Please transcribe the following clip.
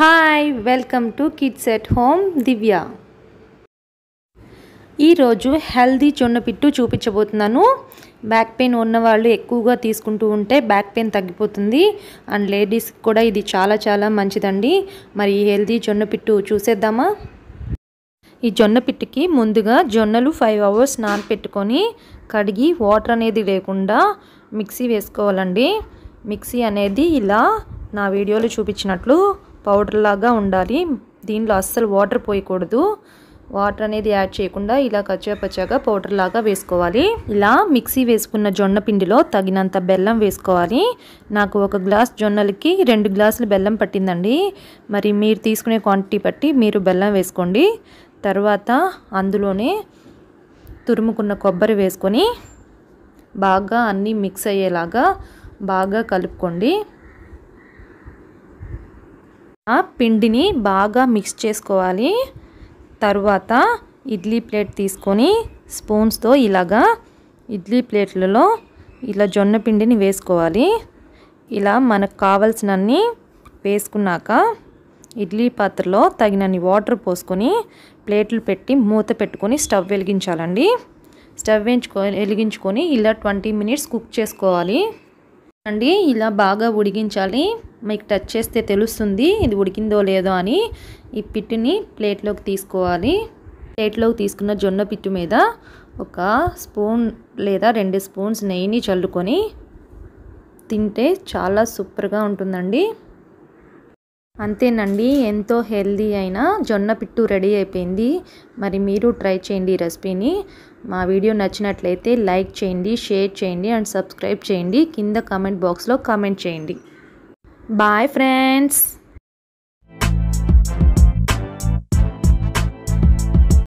hi welcome to kids at home Divya ఈరోజు healthy జొన్న పిట్టు చూపించబోతున్నాను బ్యాక్ పెయిన్ ఉన్నవాళ్ళు ఎక్కువగా తీసుకుంటూ ఉంటే బ్యాక్ పెయిన్ తగ్గిపోతుంది అండ్ లేడీస్కి కూడా ఇది చాలా చాలా మంచిదండి మరి ఈ హెల్దీ జొన్న పిట్టు చూసేద్దామా ఈ జొన్న పిట్టుకి ముందుగా జొన్నలు ఫైవ్ అవర్స్ నానపెట్టుకొని కడిగి వాటర్ అనేది లేకుండా మిక్సీ వేసుకోవాలండి మిక్సీ అనేది ఇలా నా వీడియోలో చూపించినట్లు పౌడర్ లాగా ఉండాలి దీనిలో అస్సలు వాటర్ పోయకూడదు వాటర్ అనేది యాడ్ చేయకుండా ఇలా కచ్చాపచ్చాగా పౌడర్ లాగా వేసుకోవాలి ఇలా మిక్సీ వేసుకున్న జొన్న పిండిలో తగినంత బెల్లం వేసుకోవాలి నాకు ఒక గ్లాస్ జొన్నలకి రెండు గ్లాసులు బెల్లం పట్టిందండి మరి మీరు తీసుకునే క్వాంటిటీ బట్టి మీరు బెల్లం వేసుకోండి తర్వాత అందులోనే తురుముకున్న కొబ్బరి వేసుకొని బాగా అన్నీ మిక్స్ అయ్యేలాగా బాగా కలుపుకోండి పిండిని బాగా మిక్స్ చేసుకోవాలి తర్వాత ఇడ్లీ ప్లేట్ తీసుకొని స్పూన్స్తో ఇలాగా ఇడ్లీ ప్లేట్లలో ఇలా జొన్న పిండిని వేసుకోవాలి ఇలా మనకు కావలసినన్ని వేసుకున్నాక ఇడ్లీ పాత్రలో తగినన్ని వాటర్ పోసుకొని ప్లేట్లు పెట్టి మూత పెట్టుకొని స్టవ్ వెలిగించాలండి స్టవ్ వెలిగించుకొని ఇలా ట్వంటీ మినిట్స్ కుక్ చేసుకోవాలి అండి ఇలా బాగా ఉడికించాలి మీకు టచ్ చేస్తే తెలుస్తుంది ఇది ఉడికిందో లేదో అని ఈ పిట్టుని ప్లేట్లోకి తీసుకోవాలి ప్లేట్లోకి తీసుకున్న జొన్న పిట్టు మీద ఒక స్పూన్ లేదా రెండు స్పూన్స్ నెయ్యిని చల్లుకొని తింటే చాలా సూపర్గా ఉంటుందండి అంతేనండి ఎంతో హెల్దీ అయిన జొన్న పిట్టు రెడీ అయిపోయింది మరి మీరు ట్రై చేయండి ఈ రెసిపీని మా వీడియో నచ్చినట్లయితే లైక్ చేయండి షేర్ చేయండి అండ్ సబ్స్క్రైబ్ చేయండి కింద కామెంట్ బాక్స్లో కామెంట్ చేయండి బాయ్ ఫ్రెండ్స్